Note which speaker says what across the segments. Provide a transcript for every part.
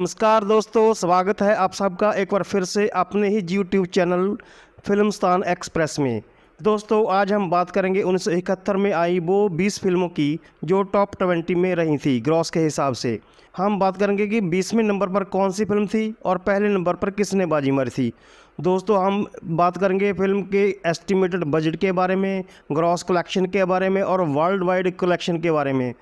Speaker 1: नमस्कार दोस्तों स्वागत है आप सबका एक बार फिर से अपने ही यूट्यूब चैनल फिल्मस्तान एक्सप्रेस में दोस्तों आज हम बात करेंगे उन्नीस में आई वो 20 फिल्मों की जो टॉप 20 में रही थी ग्रॉस के हिसाब से हम बात करेंगे कि बीसवें नंबर पर कौन सी फिल्म थी और पहले नंबर पर किसने बाजी मारी थी दोस्तों हम बात करेंगे फिल्म के एस्टिमेटेड बजट के बारे में ग्रॉस कलेक्शन के बारे में और वर्ल्ड वाइड कलेक्शन के बारे में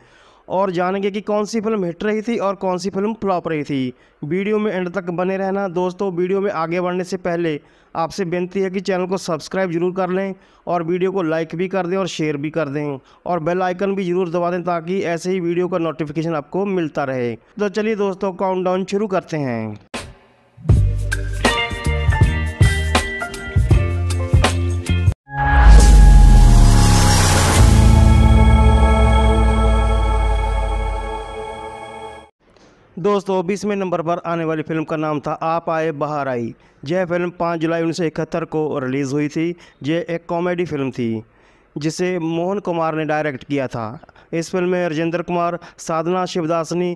Speaker 1: और जानेंगे कि कौन सी फिल्म हिट रही थी और कौन सी फिल्म फ्लॉप रही थी वीडियो में एंड तक बने रहना दोस्तों वीडियो में आगे बढ़ने से पहले आपसे विनती है कि चैनल को सब्सक्राइब जरूर कर लें और वीडियो को लाइक भी कर दें और शेयर भी कर दें और बेल आइकन भी जरूर दबा दें ताकि ऐसे ही वीडियो का नोटिफिकेशन आपको मिलता रहे तो चलिए दोस्तों काउंटडाउन शुरू करते हैं दोस्तों बीसवें नंबर पर आने वाली फिल्म का नाम था आप आए बाहर आई यह फिल्म 5 जुलाई उन्नीस को रिलीज़ हुई थी यह एक कॉमेडी फिल्म थी जिसे मोहन कुमार ने डायरेक्ट किया था इस फिल्म में राजेंद्र कुमार साधना शिवदासनी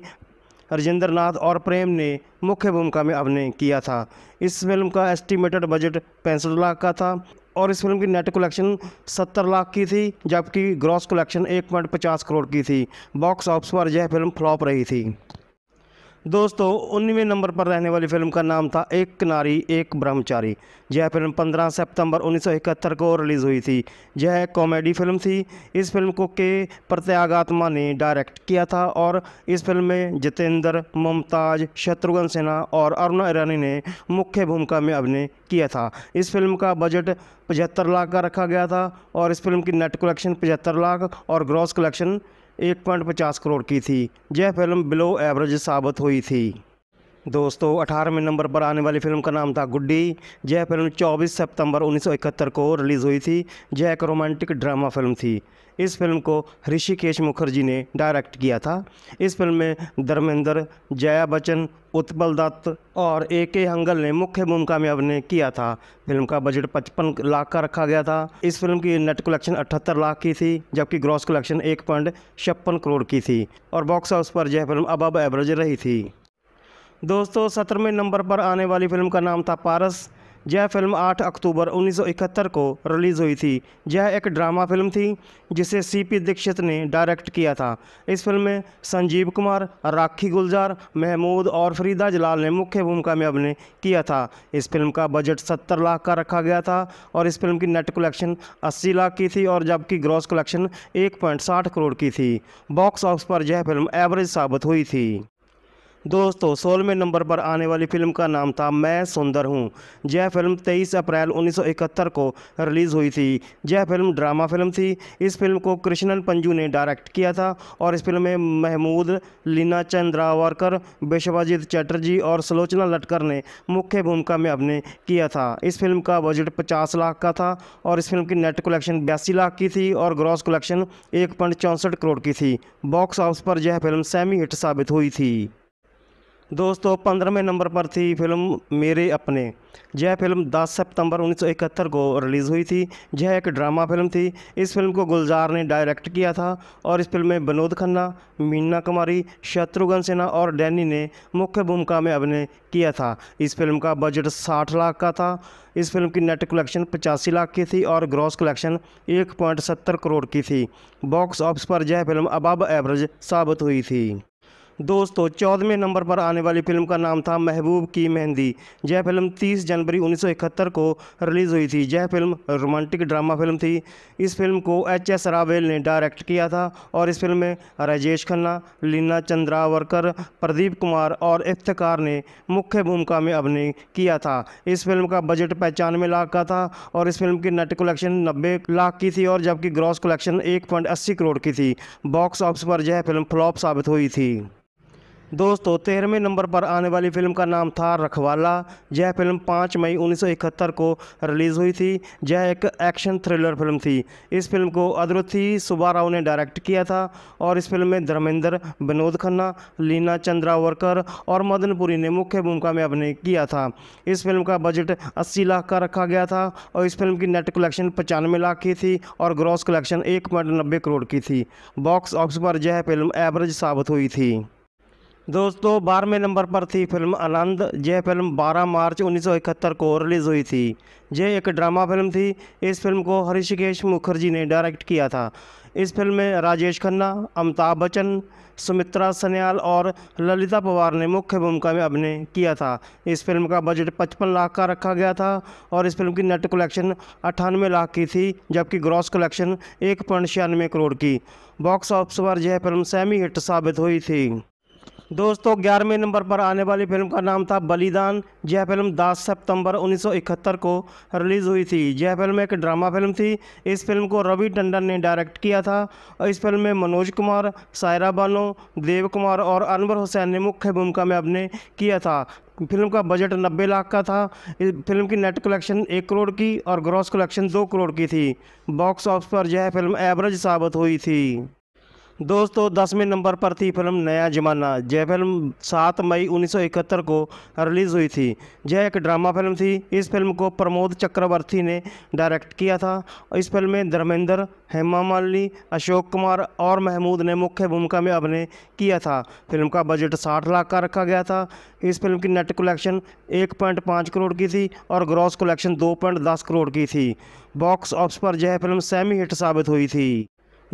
Speaker 1: राजेंद्र नाथ और प्रेम ने मुख्य भूमिका में अभिनय किया था इस फिल्म का एस्टिमेटेड बजट पैंसठ लाख का था और इस फिल्म की नेट कलेक्शन 70 लाख की थी जबकि ग्रॉस कलेक्शन 1.50 करोड़ की थी बॉक्स ऑफिस पर यह फिल्म फ्लॉप रही थी दोस्तों उन्नीवें नंबर पर रहने वाली फिल्म का नाम था एक किनारी एक ब्रह्मचारी यह फिल्म 15 सितंबर 1971 को रिलीज़ हुई थी यह कॉमेडी फिल्म थी इस फिल्म को के प्रत्यागात्मा ने डायरेक्ट किया था और इस फिल्म में जितेंद्र मुमताज़ शत्रुघ्न सिन्हा और अरुणा ईरानी ने मुख्य भूमिका में अभिनय किया था इस फिल्म का बजट पचहत्तर लाख का रखा गया था और इस फिल्म की नेट कलेक्शन पचहत्तर लाख और ग्रॉस कलेक्शन पचास करोड़ की थी यह फिल्म बिलो एवरेज साबित हुई थी दोस्तों अठारहवें नंबर पर आने वाली फिल्म का नाम था गुड्डी यह फिल्म 24 सितंबर 1971 को रिलीज़ हुई थी यह एक रोमांटिक ड्रामा फिल्म थी इस फिल्म को ऋषिकेश मुखर्जी ने डायरेक्ट किया था इस फिल्म में धर्मेंद्र जया बच्चन उत्पल दत्त और ए के हंगल ने मुख्य भूमिका में अभिनय किया था फिल्म का बजट 55 लाख का रखा गया था इस फिल्म की नेट कलेक्शन 78 लाख की थी जबकि ग्रॉस कलेक्शन एक पॉइंट छप्पन करोड़ की थी और बॉक्स हाउस पर यह फिल्म अब अब एवरेज रही थी दोस्तों सत्रहवें नंबर पर आने वाली फिल्म का नाम था पारस यह फिल्म 8 अक्टूबर 1971 को रिलीज़ हुई थी यह एक ड्रामा फिल्म थी जिसे सीपी दीक्षित ने डायरेक्ट किया था इस फिल्म में संजीव कुमार राखी गुलजार महमूद और फरीदा जलाल ने मुख्य भूमिका में अभिनय किया था इस फिल्म का बजट 70 लाख का रखा गया था और इस फिल्म की नेट कलेक्शन 80 लाख की थी और जबकि ग्रॉस कलेक्शन एक करोड़ की थी बॉक्स ऑफिस पर यह फिल्म एवरेज साबित हुई थी दोस्तों सोलहवें नंबर पर आने वाली फिल्म का नाम था मैं सुंदर हूँ यह फिल्म 23 अप्रैल 1971 को रिलीज़ हुई थी यह फिल्म ड्रामा फिल्म थी इस फिल्म को कृष्णन पंजू ने डायरेक्ट किया था और इस फिल्म में महमूद लीना चंद्रावरकर विश्वजीत चटर्जी और सलोचना लटकर ने मुख्य भूमिका में अभिनय किया था इस फिल्म का बजट पचास लाख का था और इस फिल्म की नेट कलेक्शन बयासी लाख की थी और ग्रॉस कलेक्शन एक करोड़ की थी बॉक्स ऑफिस पर यह फिल्म सेमी हिट साबित हुई थी दोस्तों पंद्रहवें नंबर पर थी फिल्म मेरे अपने यह फिल्म 10 सितंबर 1971 को रिलीज़ हुई थी यह एक ड्रामा फिल्म थी इस फिल्म को गुलजार ने डायरेक्ट किया था और इस फिल्म में विनोद खन्ना मीना कुमारी शत्रुघ्न सिन्हा और डैनी ने मुख्य भूमिका में अभिनय किया था इस फिल्म का बजट 60 लाख का था इस फिल्म की नेट कलेक्शन पचासी लाख की थी और ग्रॉस कलेक्शन एक करोड़ की थी बॉक्स ऑफिस पर यह फिल्म अबाब एवरेज साबित हुई थी दोस्तों चौदहवें नंबर पर आने वाली फिल्म का नाम था महबूब की मेहंदी यह फिल्म 30 जनवरी 1971 को रिलीज़ हुई थी यह फिल्म रोमांटिक ड्रामा फिल्म थी इस फिल्म को एच एस रावेल ने डायरेक्ट किया था और इस फिल्म में राजेश खन्ना लीना चंद्रावरकर प्रदीप कुमार और इफ्तार ने मुख्य भूमिका में अभिनय किया था इस फिल्म का बजट पचानवे लाख का था और इस फिल्म की नेट कलेक्शन नब्बे लाख की थी और जबकि ग्रॉस कलेक्शन एक करोड़ की थी बॉक्स ऑफिस पर यह फिल्म फ्लॉप साबित हुई थी दोस्तों तेरहवें नंबर पर आने वाली फिल्म का नाम था रखवाला यह फिल्म 5 मई 1971 को रिलीज़ हुई थी यह एक एक्शन थ्रिलर फिल्म थी इस फिल्म को अदरुथी सुब्बा राव ने डायरेक्ट किया था और इस फिल्म में धर्मेंद्र विनोद खन्ना लीना चंद्रावरकर और मदनपुरी ने मुख्य भूमिका में अभिनय किया था इस फिल्म का बजट अस्सी लाख का रखा गया था और इस फिल्म की नेट कलेक्शन पचानवे लाख की थी और ग्रॉस कलेक्शन एक करोड़ की थी बॉक्स ऑफिस पर यह फिल्म एवरेज साबित हुई थी दोस्तों बारहवें नंबर पर थी फिल्म आनंद यह फिल्म 12 मार्च 1971 को रिलीज़ हुई थी यह एक ड्रामा फिल्म थी इस फिल्म को हरिशिकेश मुखर्जी ने डायरेक्ट किया था इस फिल्म में राजेश खन्ना अमिताभ बच्चन सुमित्रा सन्याल और ललिता पवार ने मुख्य भूमिका में अभिनय किया था इस फिल्म का बजट 55 लाख का रखा गया था और इस फिल्म की नेट कलेक्शन अट्ठानवे लाख की थी जबकि ग्रॉस कलेक्शन एक पॉइंट छियानवे करोड़ की बॉक्स ऑफिस पर यह फिल्म सेमी हिट साबित हुई थी दोस्तों ग्यारहवें नंबर पर आने वाली फिल्म का नाम था बलिदान यह फिल्म 10 सितंबर 1971 को रिलीज़ हुई थी यह फिल्म एक ड्रामा फिल्म थी इस फिल्म को रवि टंडन ने डायरेक्ट किया था और इस फिल्म में मनोज कुमार सायरा बानो देव कुमार और अनवर हुसैन ने मुख्य भूमिका में अभिनय किया था फिल्म का बजट 90 लाख का था फिल्म की नेट कलेक्शन एक करोड़ की और ग्रॉस कलेक्शन दो करोड़ की थी बॉक्स ऑफिस पर यह फिल्म एवरेज साबित हुई थी दोस्तों दसवें नंबर पर थी फिल्म नया जमाना यह फिल्म 7 मई 1971 को रिलीज़ हुई थी यह एक ड्रामा फिल्म थी इस फिल्म को प्रमोद चक्रवर्ती ने डायरेक्ट किया था इस फिल्म में धर्मेंद्र हेमा मालिनी अशोक कुमार और महमूद ने मुख्य भूमिका में अभिनय किया था फिल्म का बजट 60 लाख का रखा गया था इस फिल्म की नेट कलेक्शन एक करोड़ की थी और ग्रॉस कलेक्शन दो करोड़ की थी बॉक्स ऑफिस पर यह फिल्म सेमी हिट साबित हुई थी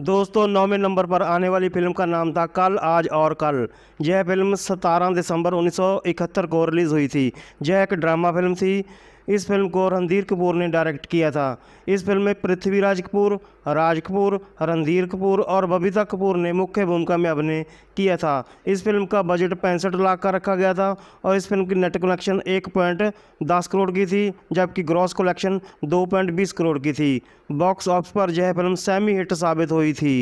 Speaker 1: दोस्तों नौवें नंबर पर आने वाली फिल्म का नाम था कल आज और कल यह फिल्म 17 दिसंबर 1971 को रिलीज़ हुई थी यह एक ड्रामा फिल्म थी इस फिल्म को रणधीर कपूर ने डायरेक्ट किया था इस फिल्म में पृथ्वीराज कपूर राज कपूर रणधीर कपूर और बबीता कपूर ने मुख्य भूमिका में अभिनय किया था इस फिल्म का बजट पैंसठ लाख का रखा गया था और इस फिल्म की नेट कलेक्शन एक पॉइंट दस करोड़ की थी जबकि ग्रॉस कलेक्शन दो पॉइंट बीस करोड़ की थी बॉक्स ऑफिस पर यह फिल्म सेमी हिट साबित हुई थी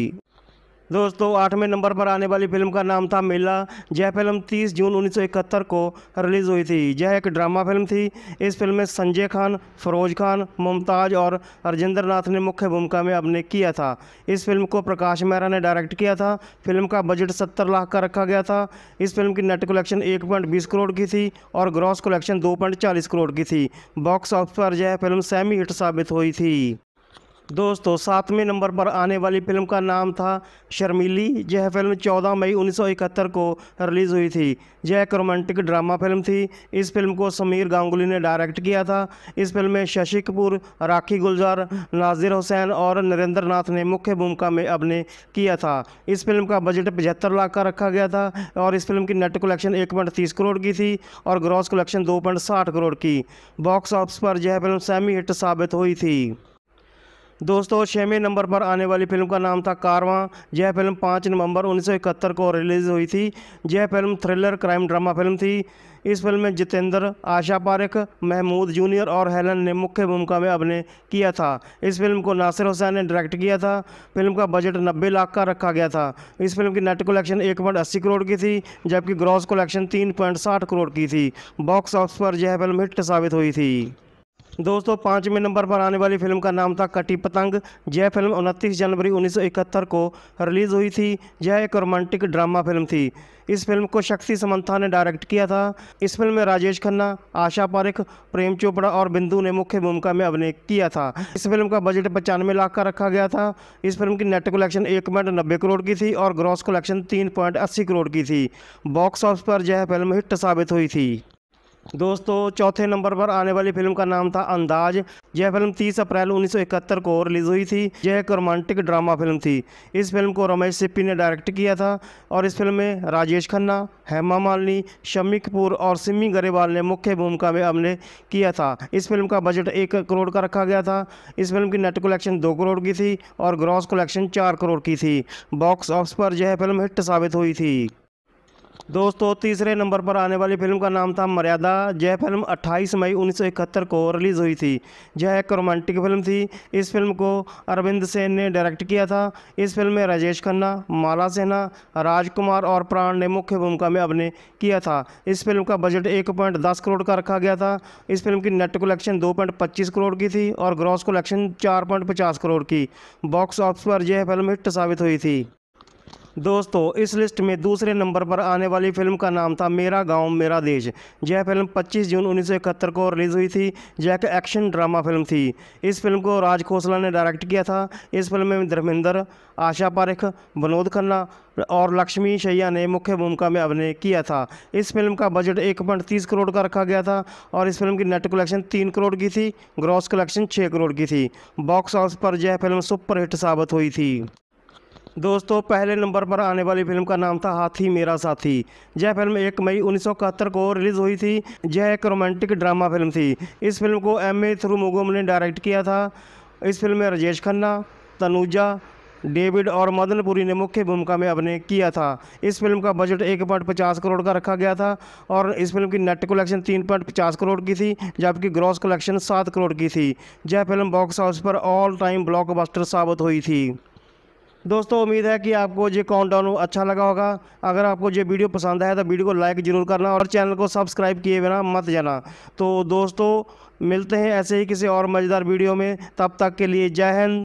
Speaker 1: दोस्तों आठवें नंबर पर आने वाली फिल्म का नाम था मेला यह फिल्म 30 जून 1971 को रिलीज़ हुई थी यह एक ड्रामा फिल्म थी इस फिल्म में संजय खान फरोज खान मुमताज़ और राजेंद्र नाथ ने मुख्य भूमिका में अभिनय किया था इस फिल्म को प्रकाश मेहरा ने डायरेक्ट किया था फिल्म का बजट सत्तर लाख का रखा गया था इस फिल्म की नेट कलेक्शन एक करोड़ की थी और ग्रॉस कलेक्शन दो करोड़ की थी बॉक्स ऑफिस पर यह फिल्म सेमी हिट साबित हुई थी दोस्तों सातवें नंबर पर आने वाली फिल्म का नाम था शर्मीली यह फिल्म 14 मई 1971 को रिलीज़ हुई थी यह एक रोमांटिक ड्रामा फिल्म थी इस फिल्म को समीर गांगुली ने डायरेक्ट किया था इस फिल्म में शशि कपूर राखी गुलजार नाजिर हुसैन और नरेंद्र नाथ ने मुख्य भूमिका में अभिनय किया था इस फिल्म का बजट पचहत्तर लाख का रखा गया था और इस फिल्म की नेट कलेक्शन एक करोड़ की थी और ग्रॉस कलेक्शन दो करोड़ की बॉक्स ऑफिस पर यह फिल्म सेमी हिट साबित हुई थी दोस्तों छवें नंबर पर आने वाली फिल्म का नाम था कारवां यह फिल्म पाँच नवंबर 1971 को रिलीज़ हुई थी यह film thriller crime drama film थी इस फिल्म में जितेंद्र आशा पारेख महमूद जूनियर और हेलन ने मुख्य भूमिका में अभिनय किया था इस फिल्म को नासिर हुसैन ने डायरेक्ट किया था फिल्म का बजट 90 लाख का रखा गया था इस फिल्म की नेट कलेक्शन एक पॉइंट अस्सी करोड़ की थी जबकि ग्रॉस कलेक्शन तीन पॉइंट साठ करोड़ की थी बॉक्स ऑफिस पर यह फिल्म हिट साबित हुई थी दोस्तों पाँचवें नंबर पर आने वाली फिल्म का नाम था कटी पतंग यह फिल्म उनतीस जनवरी 1971 को रिलीज़ हुई थी यह एक रोमांटिक ड्रामा फिल्म थी इस फिल्म को शक्ति समंथा ने डायरेक्ट किया था इस फिल्म में राजेश खन्ना आशा पारिख प्रेम चोपड़ा और बिंदु ने मुख्य भूमिका में अभिनय किया था इस फिल्म का बजट पचानवे लाख का रखा गया था इस फिल्म की नेट कलेक्शन एक पॉइंट नब्बे करोड़ की थी और ग्रॉस कलेक्शन तीन पॉइंट अस्सी करोड़ की थी बॉक्स ऑफिस पर यह फिल्म हिट साबित हुई थी दोस्तों चौथे नंबर पर आने वाली फिल्म का नाम था अंदाज यह फिल्म 30 अप्रैल 1971 को रिलीज़ हुई थी यह एक रोमांटिक ड्रामा फिल्म थी इस फिल्म को रमेश सिप्पी ने डायरेक्ट किया था और इस फिल्म में राजेश खन्ना हेमा मालिनी शम्मी कपूर और सिमी गरेवाल ने मुख्य भूमिका में अभिनय किया था इस फिल्म का बजट एक करोड़ का रखा गया था इस फिल्म की नेट कलेक्शन दो करोड़ की थी और ग्रॉस कलेक्शन चार करोड़ की थी बॉक्स ऑफिस पर यह फिल्म हिट साबित हुई थी दोस्तों तीसरे नंबर पर आने वाली फिल्म का नाम था मर्यादा यह फिल्म 28 मई 1971 को रिलीज़ हुई थी यह एक रोमांटिक फिल्म थी इस फिल्म को अरविंद सेन ने डायरेक्ट किया था इस फिल्म में राजेश खन्ना माला सिन्हा राजकुमार और प्राण ने मुख्य भूमिका में अभिनय किया था इस फिल्म का बजट एक पॉइंट दस करोड़ का रखा गया था इस फिल्म की नेट कलेक्शन दो पॉइंट पच्चीस करोड़ की थी और ग्रॉस कलेक्शन चार पॉइंट पचास करोड़ की बॉक्स ऑफिस पर यह फिल्म हिट साबित हुई थी दोस्तों इस लिस्ट में दूसरे नंबर पर आने वाली फिल्म का नाम था मेरा गांव मेरा देश यह फिल्म 25 जून उन्नीस को रिलीज़ हुई थी यह एक एक्शन ड्रामा फिल्म थी इस फिल्म को राज खोसला ने डायरेक्ट किया था इस फिल्म में धर्मेंद्र आशा पारेख विनोद खन्ना और लक्ष्मी शैया ने मुख्य भूमिका में अभिनय किया था इस फिल्म का बजट एक तीस करोड़ का रखा गया था और इस फिल्म की नेट कलेक्शन तीन करोड़ की थी ग्रॉस कलेक्शन छः करोड़ की थी बॉक्स ऑफिस पर यह फिल्म सुपरहिट साबित हुई थी दोस्तों पहले नंबर पर आने वाली फिल्म का नाम था हाथी मेरा साथी यह फिल्म एक मई उन्नीस को रिलीज़ हुई थी यह एक रोमांटिक ड्रामा फिल्म थी इस फिल्म को एम ए थ्रू मुगम ने डायरेक्ट किया था इस फिल्म में राजेश खन्ना तनुजा डेविड और मदनपुरी ने मुख्य भूमिका में अभिनय किया था इस फिल्म का बजट एक पॉइंट पचास करोड़ का रखा गया था और इस फिल्म की नेट कलेक्शन तीन पॉइंट पचास करोड़ की थी जबकि ग्रॉस कलेक्शन सात करोड़ की थी यह फिल्म बॉक्स हाउस पर ऑल टाइम ब्लॉकबस्टर साबित हुई थी दोस्तों उम्मीद है कि आपको ये काउंटडाउन अच्छा लगा होगा अगर आपको ये वीडियो पसंद आया तो वीडियो को लाइक जरूर करना और चैनल को सब्सक्राइब किए बिना मत जाना तो दोस्तों मिलते हैं ऐसे ही किसी और मज़ेदार वीडियो में तब तक के लिए जय हिंद